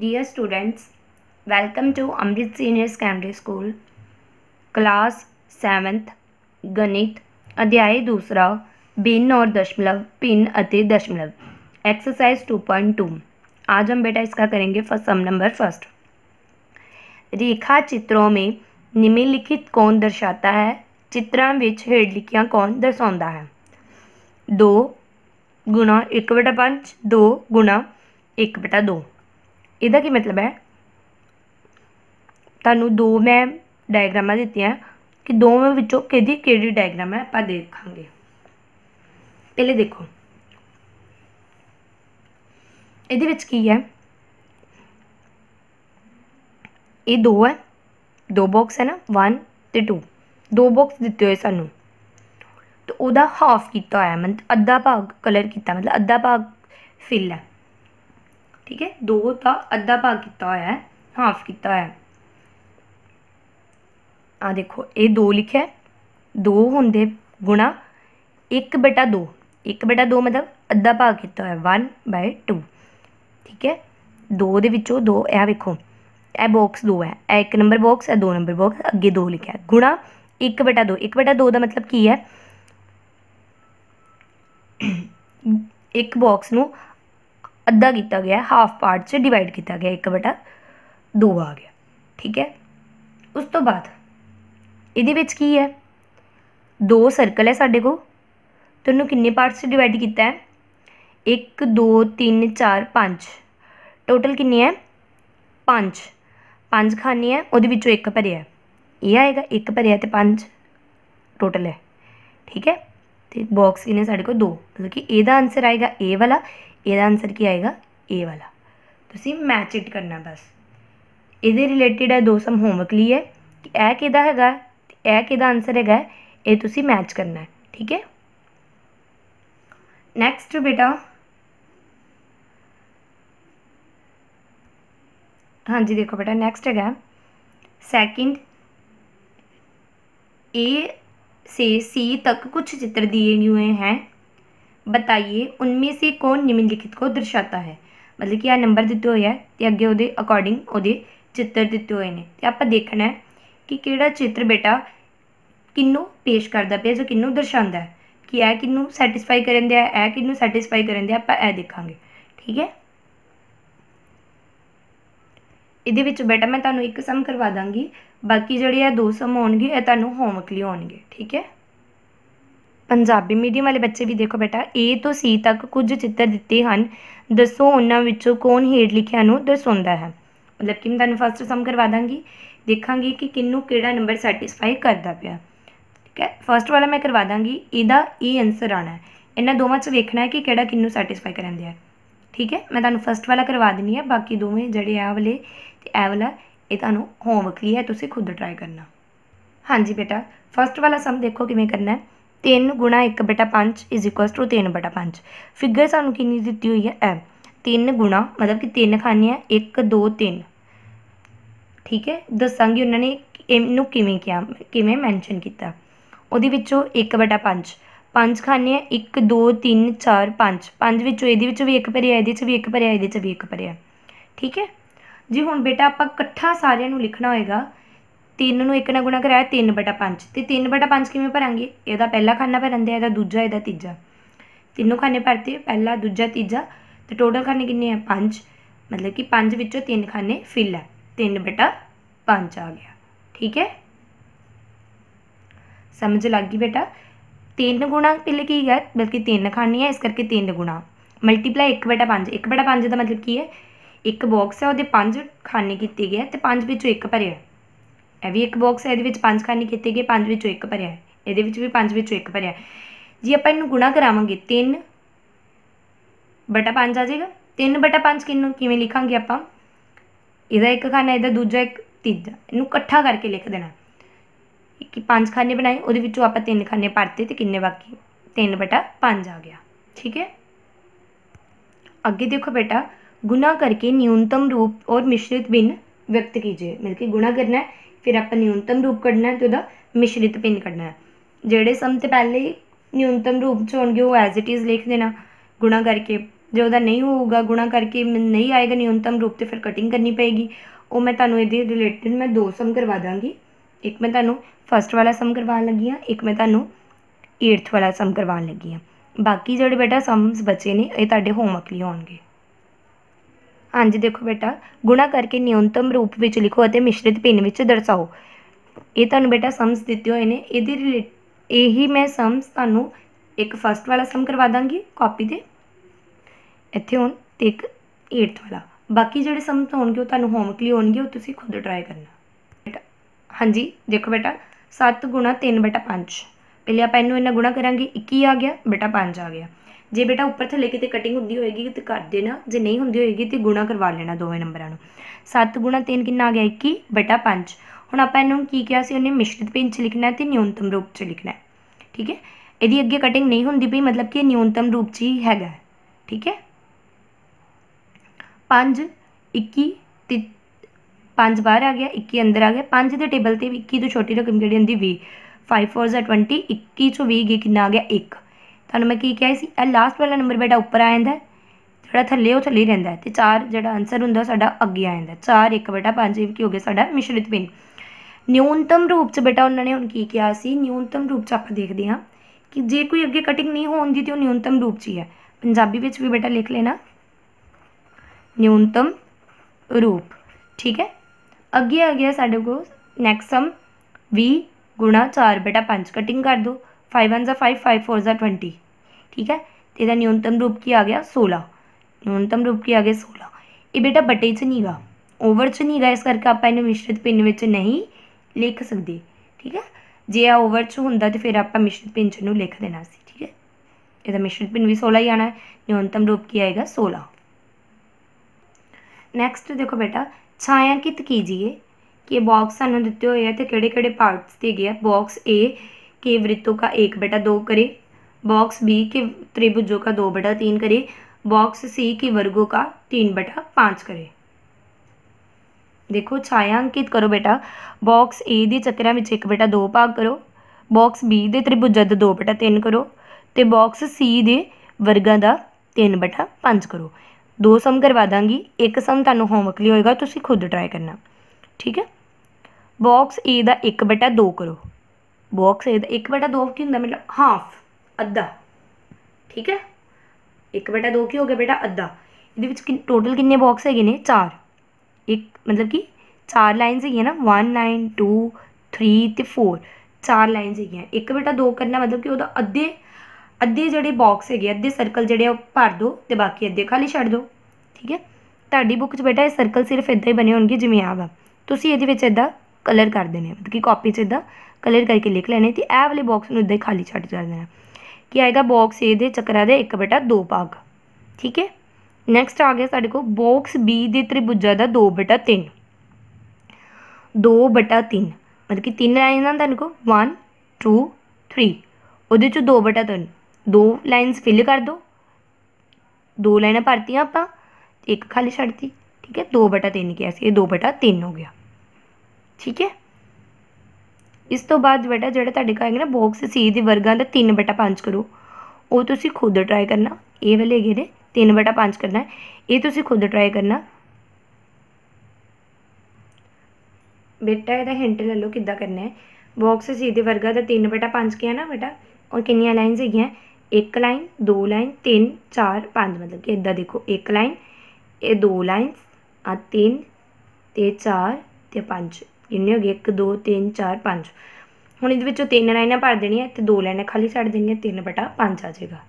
dear students welcome to Amrit senior secondary school class seventh गणित अध्याय दूसरा भिन्न और दशमलव भिन्न अति दशमलव एक्सरसाइज टू पॉइंट टू आज हम बेटा इसका करेंगे फर्स्ट सम नंबर फर्स्ट रेखा चित्रों में निम्नलिखित कौन दर्शाता है चित्रा में हेडलिखियाँ कौन दर्शाता है दो गुणा एक बटा पाँच दो गुणा एक बटा दो ਇਹਦਾ ਕੀ ਮਤਲਬ ਹੈ ਤੁਹਾਨੂੰ ਦੋ ਮੈਂ ਡਾਇਗਰਾਮਾਂ ਦਿੱਤੀਆਂ ਕਿ ਦੋਵੇਂ ਵਿੱਚੋਂ ਕਿਹਦੀ ਕਿਹੜੀ ਡਾਇਗਰਾਮ ਹੈ ਆਪਾਂ ਦੇਖਾਂਗੇ ਪਹਿਲੇ ਦੇਖੋ ਇਹਦੇ ਵਿੱਚ ਕੀ ਹੈ ਇਹ ਦੋ ਹੈ ਦੋ ਬਾਕਸ ਹੈ ਨਾ 1 ਤੇ 2 ਦੋ ਬਾਕਸ ਦਿੱਤੇ ਹੋਏ ਸਾਨੂੰ ਤੇ ਉਹਦਾ ਹਾਫ ਕੀਤਾ ਹੋਇਆ ਮਤਲਬ ਅੱਧਾ ਭਾਗ ਕਲਰ ਕੀਤਾ ਮਤਲਬ ਅੱਧਾ ਭਾਗ ਫਿਲ ਹੈ ਠੀਕ ਹੈ 2 ਦਾ ਅੱਧਾ ਭਾਗ ਕੀਤਾ ਹੋਇਆ ਹੈ ਹਾਫ ਕੀਤਾ ਹੋਇਆ ਹੈ ਆ ਦੇਖੋ ਇਹ 2 ਲਿਖਿਆ 2 ਹੁੰਦੇ ਗੁਣਾ 1 ਬਟਾ 2 1 ਬਟਾ 2 ਮਤਲਬ ਅੱਧਾ ਭਾਗ ਕੀਤਾ ਹੋਇਆ 1 2 ਠੀਕ ਹੈ 2 ਦੇ ਵਿੱਚੋਂ 2 ਇਹ ਵੇਖੋ ਇਹ ਬਾਕਸ 2 ਹੈ ਇਹ ਇੱਕ ਨੰਬਰ ਬਾਕਸ ਹੈ ਦੋ ਨੰਬਰ ਬਾਕਸ ਅੱਗੇ 2 ਲਿਖਿਆ ਗੁਣਾ 1 ਬਟਾ 2 1 ਬਟਾ 2 ਦਾ ਮਤਲਬ ਕੀ ਹੈ ਇੱਕ ਬਾਕਸ ਨੂੰ ਅੱਧਾ ਕੀਤਾ ਗਿਆ ਹਾਫ ਪਾਰਟ 'ਚ ਡਿਵਾਈਡ ਕੀਤਾ ਗਿਆ 1 2 ਆ ਗਿਆ ਠੀਕ ਹੈ ਉਸ ਤੋਂ ਬਾਅਦ ਇਹਦੇ ਵਿੱਚ ਕੀ ਹੈ ਦੋ ਸਰਕਲ ਹੈ ਸਾਡੇ ਕੋਲ ਤੇ ਉਹਨੂੰ ਕਿੰਨੇ ਪਾਰਟਸ 'ਚ ਡਿਵਾਈਡ ਕੀਤਾ ਹੈ 1 2 3 4 5 ਟੋਟਲ ਕਿੰਨੇ ਹੈ 5 5 ਖਾਨੇ ਹੈ ਉਹਦੇ ਵਿੱਚੋਂ ਇੱਕ ਭਰਿਆ ਇਹ ਆਏਗਾ ਇੱਕ ਭਰਿਆ ਤੇ 5 ਟੋਟਲ ਹੈ ਠੀਕ ਹੈ ਤੇ ਬਾਕਸ ਇਹਨੇ ਸਾਡੇ ਕੋਲ ਦੋ ਮਤਲਬ ਕਿ ਇਹਦਾ ਆਨਸਰ ਆਏਗਾ A ਵਾਲਾ ਇਹਦਾ ਆਨਸਰ ਕੀ ਆਏਗਾ ਏ ਵਾਲਾ ਤੁਸੀਂ ਮੈਚ ਇਟ ਕਰਨਾ ਬਸ ਇਹਦੇ ਰਿਲੇਟਡ ਹੈ ਦੋ ਸਮ ਹੋਮਵਰਕ ਲਈ ਹੈ ਕਿ ਇਹ ਕਿਹਦਾ ਹੈਗਾ ਇਹ ਕਿਹਦਾ ਆਨਸਰ ਹੈਗਾ ਇਹ ਤੁਸੀਂ ਮੈਚ ਕਰਨਾ ਹੈ ਠੀਕ ਹੈ ਨੈਕਸਟ ਬੇਟਾ ਹਾਂਜੀ ਦੇਖੋ ਬੇਟਾ ਨੈਕਸਟ ਹੈਗਾ ਸੈਕਿੰਡ ਇਹ ਸੇ ਸੀ ਤੱਕ ਕੁਝ ਚਿੱਤਰ ਦਿਏ ਗਏ ਹੈ बताइए उनमें से ਕੌਣ ਨਿਮਨਲਿਖਿਤ ਕੋ ਦਰਸਾਤਾ ਹੈ ਮਤਲਬ ਕਿ ਆ ਨੰਬਰ ਦਿੱਤੇ ਹੋਏ ਹੈ ਤੇ ਅੱਗੇ ਉਹਦੇ ਅਕੋਰਡਿੰਗ ਉਹਦੇ ਚਿੱਤਰ ਦਿੱਤੇ ਹੋਏ ਨੇ ਤੇ ਆਪਾਂ ਦੇਖਣਾ ਹੈ ਕਿ ਕਿਹੜਾ ਚਿੱਤਰ ਬੇਟਾ ਕਿੰਨੂੰ ਪੇਸ਼ ਕਰਦਾ ਪਿਆ ਜੋ ਕਿੰਨੂੰ ਦਰਸਾਉਂਦਾ ਹੈ ਕਿ ਇਹ ਕਿੰਨੂੰ ਸੈਟੀਸਫਾਈ ਕਰਨ ਦਿਆ ਇਹ ਕਿੰਨੂੰ ਸੈਟੀਸਫਾਈ ਕਰਨ ਦਿਆ ਆਪਾਂ ਇਹ ਦੇਖਾਂਗੇ ਠੀਕ ਹੈ ਇਹਦੇ ਵਿੱਚ ਬੇਟਾ ਮੈਂ ਤੁਹਾਨੂੰ ਇੱਕ ਸਮ ਕਰਵਾ ਦਾਂਗੀ ਬਾਕੀ ਜਿਹੜੇ ਆ ਦੋ ਸਮ ਹੋਣਗੇ ਇਹ ਤੁਹਾਨੂੰ ਹੋਮਵਰਕ ਲਈ ਹੋਣਗੇ ਠੀਕ ਹੈ ਪੰਜਾਬੀ ਮੀਡੀਅਮ ਵਾਲੇ ਬੱਚੇ ਵੀ ਦੇਖੋ ਬੇਟਾ A ਤੋਂ C ਤੱਕ ਕੁਝ ਚਿੱਤਰ ਦਿੱਤੇ ਹਨ ਦੱਸੋ ਉਹਨਾਂ ਵਿੱਚੋਂ ਕੌਣ ਹੇਠ ਲਿਖਿਆ ਨੂੰ ਦਰਸਾਉਂਦਾ ਹੈ ਮਤਲਬ ਕਿ ਮੈਂ ਤੁਹਾਨੂੰ ਫਸਟ ਸਮ ਕਰਵਾ ਦਾਂਗੀ ਦੇਖਾਂਗੇ ਕਿ ਕਿੰਨੂੰ ਕਿਹੜਾ ਨੰਬਰ ਸੈਟੀਸਫਾਈ ਕਰਦਾ ਪਿਆ ਠੀਕ ਹੈ ਫਸਟ ਵਾਲਾ ਮੈਂ ਕਰਵਾ ਦਾਂਗੀ ਇਹਦਾ E ਆਨਸਰ ਆਣਾ ਹੈ ਇਹਨਾਂ ਦੋਵਾਂ 'ਚ ਵੇਖਣਾ ਹੈ ਕਿ ਕਿਹੜਾ ਕਿੰਨੂੰ ਸੈਟੀਸਫਾਈ ਕਰਨ ਦਿਆ ਠੀਕ ਹੈ ਮੈਂ ਤੁਹਾਨੂੰ ਫਸਟ ਵਾਲਾ ਕਰਵਾ ਦਿੰਨੀ ਹੈ ਬਾਕੀ ਦੋਵੇਂ ਜਿਹੜੇ ਆ ਵਾਲੇ ਤੇ ਇਹ ਵਾਲਾ ਇਹ ਤੁਹਾਨੂੰ ਹੋਮਵਰਕ ਲਈ ਹੈ ਤੁਸੀਂ ਖੁਦ ਟਰਾਈ ਕਰਨਾ ਹਾਂਜੀ ਬੇਟਾ ਫਸਟ ਵਾਲਾ ਸਮ ਦੇਖੋ ਕਿਵੇਂ ਕਰਨਾ ਹੈ 3 ਗੁਣਾ 1 ਬਟਾ 5 ਇਜ਼ ਟੂ 3 ਬਟਾ 5 ਫਿਗਰ ਸਾਨੂੰ ਕਿੰਨੀ ਦਿੱਤੀ ਹੋਈ ਹੈ ਐ 3 ਗੁਣਾ ਮਤਲਬ ਕਿ 3 ਖਾਨੇ ਆ 1 2 3 ਠੀਕ ਹੈ ਦੱਸਾਂਗੀ ਉਹਨਾਂ ਨੇ ਇਹਨੂੰ ਕਿਵੇਂ ਕਿਹਾ ਕਿਵੇਂ ਮੈਂਸ਼ਨ ਕੀਤਾ ਉਹਦੇ ਵਿੱਚੋਂ 1 ਬਟਾ 5 ਪੰਜ ਖਾਨੇ ਆ 1 2 3 4 5 ਪੰਜ ਵਿੱਚੋਂ ਇਹਦੇ ਵਿੱਚ ਵੀ ਇੱਕ ਭਰਿਆ ਇਹਦੇ ਵਿੱਚ ਵੀ ਇੱਕ ਭਰਿਆ ਇਹਦੇ ਵਿੱਚ ਵੀ ਇੱਕ ਭਰਿਆ ਠੀਕ ਹੈ ਜੀ ਹੁਣ ਬੇਟਾ ਆਪਾਂ ਇਕੱਠਾ ਸਾਰਿਆਂ ਨੂੰ ਲਿਖਣਾ ਹੋਏਗਾ 3 ਨੂੰ 1 ਨਾਲ ਗੁਣਾ ਕਰਾਇਆ 3 5 ਤੇ 3 5 ਕਿਵੇਂ ਭਰਾਂਗੇ ਇਹਦਾ ਪਹਿਲਾ ਖਾਨਾ ਭਰਨਦੇ ਇਹਦਾ ਦੂਜਾ ਇਹਦਾ ਤੀਜਾ ਤਿੰਨੋਂ ਖਾਨੇ ਭਰਤੇ ਪਹਿਲਾ ਦੂਜਾ ਤੀਜਾ ਤੇ ਟੋਟਲ ਖਾਨੇ ਕਿੰਨੇ ਆ 5 ਮਤਲਬ ਕਿ 5 ਵਿੱਚੋਂ 3 ਖਾਨੇ ਫਿੱਲ ਹੈ 3 5 ਆ ਗਿਆ ਠੀਕ ਹੈ ਸਮਝ ਲੱਗ ਗਈ ਬੇਟਾ 3 ਗੁਣਾ ਪਹਿਲੇ ਕੀ ਹੈ ਬਲਕਿ 3 ਖਾਨੀ ਹੈ ਇਸ ਕਰਕੇ 3 ਗੁਣਾ ਮਲਟੀਪਲਾਈ 1 5 1 5 ਦਾ ਮਤਲਬ ਕੀ ਹੈ ਇੱਕ ਬਾਕਸ ਹੈ ਉਹਦੇ 5 ਖਾਨੇ ਕੀਤੇ ਗਏ ਤੇ 5 ਵਿੱਚੋਂ 1 ਭਰਿਆ ਇਹ ਵੀ ਇੱਕ ਬਾਕਸ ਹੈ ਇਹਦੇ ਵਿੱਚ ਪੰਜ ਖਾਨੇ ਕੀਤੇ ਗਏ ਪੰਜ ਵਿੱਚੋਂ ਇੱਕ ਭਰਿਆ ਹੈ ਇਹਦੇ ਵਿੱਚ ਵੀ ਪੰਜ ਵਿੱਚੋਂ ਇੱਕ ਭਰਿਆ ਜੀ ਆਪਾਂ ਇਹਨੂੰ ਗੁਣਾ ਕਰਾਵਾਂਗੇ 3 ਬਟਾ 5 ਆ ਜਾਏਗਾ 3 ਬਟਾ 5 ਕਿੰਨੂੰ ਕਿਵੇਂ ਲਿਖਾਂਗੇ ਆਪਾਂ ਇਹਦਾ ਇੱਕ ਖਾਨਾ ਇਹਦਾ ਦੂਜਾ ਇੱਕ ਤੀਜਾ ਇਹਨੂੰ ਇਕੱਠਾ ਕਰਕੇ ਲਿਖ ਦੇਣਾ ਕਿ ਪੰਜ ਖਾਨੇ ਬਣਾਏ ਉਹਦੇ ਵਿੱਚੋਂ ਆਪਾਂ ਤਿੰਨ ਖਾਨੇ ਭਰਤੇ ਤੇ ਕਿੰਨੇ ਬਾਕੀ 3 ਬਟਾ 5 ਆ ਗਿਆ ਠੀਕ ਹੈ ਅੱਗੇ ਦੇਖੋ ਬੇਟਾ ਗੁਣਾ ਕਰਕੇ ਰੂਪ ਔਰ ਮਿਸ਼ਰਿਤ ਬਿਨ ਵਿਅਕਤ ਕੀਜੀਏ ਮਿਲ ਕੇ ਗੁਣਾ ਕਰਨਾ ਹੈ ਫਿਰ ਆਪਾਂ ਨਿਊਨਤਮ ਰੂਪ ਕੱਢਣਾ ਤੇ ਉਹਦਾ ਮਿਸ਼ਰਿਤ ਭਿੰਨ ਕੱਢਣਾ ਹੈ ਜਿਹੜੇ ਸਮ ਤੇ ਪਹਿਲੇ ਨਿਊਨਤਮ ਰੂਪ ਚ ਹੋਣਗੇ ਉਹ ਐਜ਼ ਇਟ ਇਜ਼ ਲਿਖ ਦੇਣਾ ਗੁਣਾ ਕਰਕੇ ਜੇ ਉਹਦਾ ਨਹੀਂ ਹੋਊਗਾ ਗੁਣਾ ਕਰਕੇ ਨਹੀਂ ਆਏਗਾ ਨਿਊਨਤਮ ਰੂਪ ਤੇ ਫਿਰ ਕਟਿੰਗ ਕਰਨੀ ਪਏਗੀ ਉਹ ਮੈਂ ਤੁਹਾਨੂੰ ਇਹਦੇ ਰਿਲੇਟਡ ਮੈਂ ਦੋ ਸਮ ਕਰਵਾ ਦਾਂਗੀ ਇੱਕ ਮੈਂ ਤੁਹਾਨੂੰ ਫਰਸਟ ਵਾਲਾ ਸਮ ਕਰਵਾਉਣ ਲੱਗੀ ਆ ਇੱਕ ਮੈਂ ਤੁਹਾਨੂੰ 8th ਵਾਲਾ ਸਮ ਕਰਵਾਉਣ ਲੱਗੀ ਆ ਬਾਕੀ ਜਿਹੜੇ ਬੇਟਾ ਸਮਸ ਬਚੇ ਨੇ ਇਹ ਤੁਹਾਡੇ ਹੋਮਵਰਕ ਲਈ ਹੋਣਗੇ ਹਾਂਜੀ ਦੇਖੋ ਬੇਟਾ ਗੁਣਾ ਕਰਕੇ ਨਿਊਨਤਮ ਰੂਪ ਵਿੱਚ ਲਿਖੋ ਅਤੇ ਮਿਸ਼ਰਿਤ ਭਿੰਨ ਵਿੱਚ ਦਰਸਾਓ ਇਹ ਤੁਹਾਨੂੰ ਬੇਟਾ ਸਮਸ ਦਿੱਤੇ ਹੋਏ ਨੇ ਇਹਦੇ ਰਿਲੇਟ ਇਹੀ ਮੈਂ ਸਮਸ ਤੁਹਾਨੂੰ ਇੱਕ ਫਸਟ ਵਾਲਾ ਸਮ ਕਰਵਾ ਦਾਂਗੀ ਕਾਪੀ ਤੇ ਇੱਥੇ ਹੁਣ ਤੇ ਇੱਕ 8th ਵਾਲਾ ਬਾਕੀ ਜਿਹੜੇ ਸਮ ਹੋਣਗੇ ਉਹ ਤੁਹਾਨੂੰ ਹੋਮਵਰਕ ਲਈ ਹੋਣਗੇ ਉਹ ਤੁਸੀਂ ਖੁਦ ਟਰਾਈ ਕਰਨਾ ਹਾਂਜੀ ਦੇਖੋ ਬੇਟਾ 7 3 5 ਪਹਿਲੇ ਆਪਾਂ ਇਹਨੂੰ ਇਹਨਾਂ ਗੁਣਾ ਕਰਾਂਗੇ 21 ਆ ਗਿਆ ਬੇਟਾ 5 ਆ ਗਿਆ ਜੇ ਬੇਟਾ ਉੱਪਰ ਥੱਲੇ ਕਿਤੇ ਕਟਿੰਗ ਹੁੰਦੀ ਹੋਏਗੀ ਤੇ ਕਰ ਦੇਣਾ ਜੇ ਨਹੀਂ ਹੁੰਦੀ ਹੋਏਗੀ ਤੇ ਗੁਣਾ ਕਰਵਾ ਲੈਣਾ ਦੋਵੇਂ ਨੰਬਰਾਂ ਨੂੰ 7 3 ਕਿੰਨਾ ਆ ਗਿਆ 21 5 ਹੁਣ ਆਪਾਂ ਇਹਨੂੰ ਕੀ ਕਿਹਾ ਸੀ ਉਹਨੇ ਮਿਸ਼ਰਿਤ ਭਿੰਨ ਚ ਲਿਖਣਾ ਤੇ ਨਿਊਨਤਮ ਰੂਪ ਚ ਲਿਖਣਾ ਠੀਕ ਹੈ ਇਹਦੀ ਅੱਗੇ ਕਟਿੰਗ ਨਹੀਂ ਹੁੰਦੀ ਪਈ ਮਤਲਬ ਕਿ ਇਹ ਨਿਊਨਤਮ ਰੂਪ ਚ ਹੀ ਹੈਗਾ ਠੀਕ ਹੈ 5 21 5 ਬਾਹਰ ਆ ਗਿਆ 21 ਅੰਦਰ ਆ ਗਿਆ 5 ਦੇ ਟੇਬਲ ਤੇ 21 ਤੋਂ ਛੋਟੀ ਰਕਮ ਕਿਹੜੀ ਹੁੰਦੀ 20 5 4 20 21 ਤੋਂ 20 ਕਿੰਨਾ ਆ ਗਿਆ 1 ਤੁਹਾਨੂੰ ਮੈਂ ਕੀ ਕਿਹਾ ਸੀ ਇਹ ਲਾਸਟ ਵਾਲਾ ਨੰਬਰ ਬੇਟਾ ਉੱਪਰ ਆ ਜਾਂਦਾ ਜਿਹੜਾ ਥੱਲੇ ਉਹ ਥੱਲੇ ਰਹਿੰਦਾ ਤੇ 4 ਜਿਹੜਾ ਆਨਸਰ ਹੁੰਦਾ ਸਾਡਾ ਅੱਗੇ ਆ ਜਾਂਦਾ 4 1 ਬੇਟਾ 5 ਕੀ ਹੋ ਗਿਆ ਸਾਡਾ ਮਿਸ਼ਰਿਤ ਭਿੰਨ ਨਿਊਨਤਮ ਰੂਪ ਚ ਬੇਟਾ ਉਹਨਾਂ ਨੇ ਹੁਣ ਕੀ ਕਿਹਾ ਸੀ ਨਿਊਨਤਮ ਰੂਪ ਚ ਆਪਾਂ ਦੇਖਦੇ ਹਾਂ ਕਿ ਜੇ ਕੋਈ ਅੱਗੇ ਕਟਿੰਗ ਨਹੀਂ ਹੋਣ ਤੇ ਉਹ ਨਿਊਨਤਮ ਰੂਪ ਚ ਹੀ ਹੈ ਪੰਜਾਬੀ ਵਿੱਚ ਵੀ ਬੇਟਾ ਲਿਖ ਲੈਣਾ ਨਿਊਨਤਮ ਰੂਪ ਠੀਕ ਹੈ ਅੱਗੇ ਆ ਗਿਆ ਸਾਡੇ ਕੋਲ ਨੈਕਸਮ 20 4 ਬੇਟਾ 5 ਕਟਿੰਗ ਕਰ ਦੋ फाइव वन ज़ा फाइव फाइव फोर ज़ा ट्वेंटी ठीक है तो इधर न्यूनतम रूप की आ गया सोलह न्यूनतम रूप की आ गया सोलह ये बेटा बटे च नहीं गा ओवर च नहीं गा इस करके आप इन्हें मिश्रित पिन में नहीं लिख सकते ठीक है जे आ ओवर च होंगे तो फिर आप मिश्रित पिन च लिख देना सी ठीक है ਇਹਦਾ मिश्रित पिन भी सोलह ही आना न्यूनतम रूप की आएगा सोलह नैक्सट देखो बेटा ਛਾਇਆ ਕਿਤ ਕੀਜੀਏ ਕਿ ਬਾਕਸ ਸਾਨੂੰ ਦਿੱਤੇ ਹੋਏ ਆ ਤੇ ਕਿਹੜੇ ਕਿਹੜੇ बॉक्स ए के वृत्तों का एक बटा दो करें बॉक्स बी के त्रिभुजों का दो बटा तीन करें बॉक्स सी के वर्गों का तीन बटा पाँच करें देखो छायांकित करो बेटा बॉक्स ए के चक्कर में एक बटा दो भाग करो बॉक्स बी के ਤ੍ਰਿਭੁਜ का दो बटा तीन करो तो बॉक्स सी ਦੇ ਵਰਗਾਂ ਦਾ 3 ਬਟਾ 5 ਕਰੋ ਦੋ ਸਮ ਕਰਵਾ ਦਾਂਗੀ ਇੱਕ ਸਮ ਤੁਹਾਨੂੰ ਹੋਮਵਰਕ ਲਈ ਹੋਏਗਾ ਤੁਸੀਂ ਖੁਦ ਟਰਾਈ ਕਰਨਾ ਠੀਕ ਹੈ ਬਾਕਸ A ਦਾ 1 ਬਟਾ 2 ਕਰੋ ਬਾਕਸ ਇਹਦਾ 1 ਬਟਾ 2 ਕੀ ਹੁੰਦਾ ਮਤਲਬ ਹਾਫ ਅੱਧਾ ਠੀਕ ਹੈ 1 ਬਟਾ 2 ਕੀ ਹੋ ਗਿਆ ਬੇਟਾ ਅੱਧਾ ਇਹਦੇ ਵਿੱਚ ਟੋਟਲ ਕਿੰਨੇ ਬਾਕਸ ਹੈਗੇ ਨੇ 4 ਇੱਕ ਮਤਲਬ ਕਿ ਚਾਰ ਲਾਈਨਸ ਹੈਗੀਆਂ ਨਾ 1 9 2 3 ਤੇ 4 ਚਾਰ ਲਾਈਨਸ ਹੈਗੀਆਂ 1 ਬਟਾ 2 ਕਰਨਾ ਮਤਲਬ ਕਿ ਉਹਦਾ ਅੱਧੇ ਅੱਧੇ ਜਿਹੜੇ ਬਾਕਸ ਹੈਗੇ ਅੱਧੇ ਸਰਕਲ ਜਿਹੜੇ ਉਹ ਭਰ ਦਿਓ ਤੇ ਬਾਕੀ ਅੱਧੇ ਖਾਲੀ ਛੱਡ ਦਿਓ ਠੀਕ ਹੈ ਤੁਹਾਡੀ ਬੁੱਕ 'ਚ ਬੇਟਾ ਇਹ ਸਰਕਲ ਸਿਰਫ ਇਦਾਂ ਹੀ ਬਣੇ ਹੋਣਗੇ ਜਿਵੇਂ ਆਵਾ ਤੁਸੀਂ ਇਹਦੇ ਵਿੱਚ ਇਦਾਂ ਕਲਰ ਕਰ ਦੇਣੇ ਮਤਲਬ ਕਿ ਕਾਪੀ 'ਚ ਇਦਾਂ ਕਲਰ ਕਰਕੇ ਲਿਖ ਲੈਣੇ ਤੇ ਇਹ ਵਾਲੇ ਬਾਕਸ ਨੂੰ ਇਦਾਂ ਖਾਲੀ ਛੱਡ ਕਰ ਦੇਣਾ ਕਿ ਆਏਗਾ ਬਾਕਸ ਏ ਦੇ ਚੱਕਰਾ ਦੇ 1 2 ਭਾਗ ਠੀਕ ਹੈ ਨੈਕਸਟ ਆ ਗਿਆ ਸਾਡੇ ਕੋਲ ਬਾਕਸ ਬੀ ਦੇ ਤ੍ਰਿਭੁਜਾ ਦਾ 2 3 2 3 ਮਤਲਬ ਕਿ ਤਿੰਨ ਲਾਈਨਾਂ ਤੁਹਾਨੂੰ ਕੋ 1 2 3 ਉਹਦੇ ਚੋਂ 2 3 ਦੋ ਲਾਈਨਸ ਫਿਲ ਕਰ ਦਿਓ ਦੋ ਲਾਈਨਾਂ ਭਰਤੀਆਂ ਆਪਾਂ ਇੱਕ ਖਾਲੀ ਛੱਡਤੀ ਠੀਕ ਹੈ 2 3 ਕਿਹਾ ਸੀ ਇਹ 2 3 ਹੋ ਗਿਆ ਠੀਕ ਹੈ ਇਸ ਤੋਂ ਬਾਅਦ ਬੇਟਾ ਜਿਹੜਾ ਤੁਹਾਡੇ ਕੋਲ ਹੈ ਨਾ ਬਾਕਸ ਸੀ ਦੇ ਵਰਗਾਂ ਦਾ 3 5 ਕਰੋ ਉਹ ਤੁਸੀਂ ਖੁਦ ਟਰਾਈ ਕਰਨਾ ਇਹ ਵਾਲੇ ਹੈਗੇ ਨੇ 3 5 ਕਰਨਾ ਇਹ ਤੁਸੀਂ ਖੁਦ ਟਰਾਈ ਕਰਨਾ ਬੇਟਾ ਇਹਦਾ ਹਿੰਟ ਲੈ ਲਓ ਕਿੱਦਾਂ ਕਰਨਾ ਹੈ ਬਾਕਸ ਸੀ ਦੇ ਵਰਗਾ ਦਾ 3 5 5 ਕਿਹਾ ਨਾ ਬੇਟਾ ਔਰ ਕਿੰਨੀਆਂ ਲਾਈਨਸ ਹੈਗੀਆਂ ਇੱਕ ਲਾਈਨ ਦੋ ਲਾਈਨ ਤਿੰਨ ਚਾਰ ਪੰਜ ਮਤਲਬ ਕਿ ਇਦਾਂ ਦੇਖੋ ਇੱਕ ਲਾਈਨ ਇਹ ਦੋ ਲਾਈਨਸ ਆ ਤਿੰਨ ਤੇ ਚਾਰ ਤੇ ਪੰਜ ਕਿੰਨੇ ਹੋ ਗਏ 1 2 3 4 5 ਹੁਣ ਇਹਦੇ ਵਿੱਚੋਂ ਤਿੰਨ ਲਾਈਨਾਂ ਭਰ ਦੇਣੀਆਂ ਤੇ ਦੋ ਲਾਈਨਾਂ ਖਾਲੀ ਛੱਡ ਦੇਣੀਆਂ 3 5 ਆ ਜਾਏਗਾ